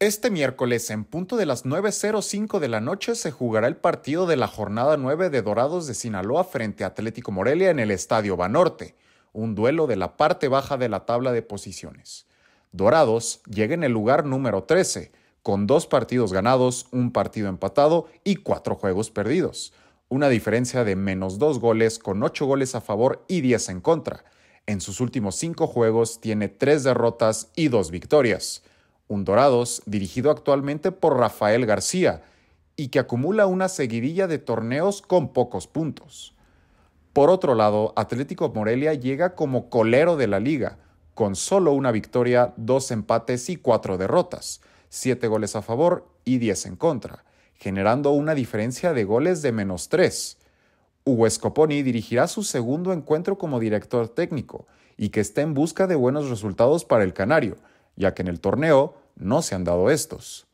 Este miércoles, en punto de las 9.05 de la noche, se jugará el partido de la jornada 9 de Dorados de Sinaloa frente a Atlético Morelia en el Estadio Banorte, un duelo de la parte baja de la tabla de posiciones. Dorados llega en el lugar número 13, con dos partidos ganados, un partido empatado y cuatro juegos perdidos, una diferencia de menos dos goles con ocho goles a favor y diez en contra. En sus últimos cinco juegos tiene tres derrotas y dos victorias. Un Dorados dirigido actualmente por Rafael García y que acumula una seguidilla de torneos con pocos puntos. Por otro lado, Atlético Morelia llega como colero de la liga, con solo una victoria, dos empates y cuatro derrotas, siete goles a favor y diez en contra, generando una diferencia de goles de menos tres. Hugo Escoponi dirigirá su segundo encuentro como director técnico y que está en busca de buenos resultados para el Canario, ya que en el torneo no se han dado estos.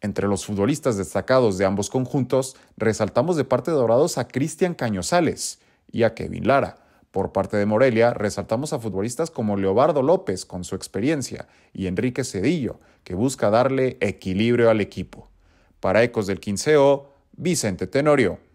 Entre los futbolistas destacados de ambos conjuntos, resaltamos de parte de Dorados a Cristian Cañosales y a Kevin Lara. Por parte de Morelia, resaltamos a futbolistas como Leobardo López, con su experiencia, y Enrique Cedillo, que busca darle equilibrio al equipo. Para Ecos del 15O, Vicente Tenorio.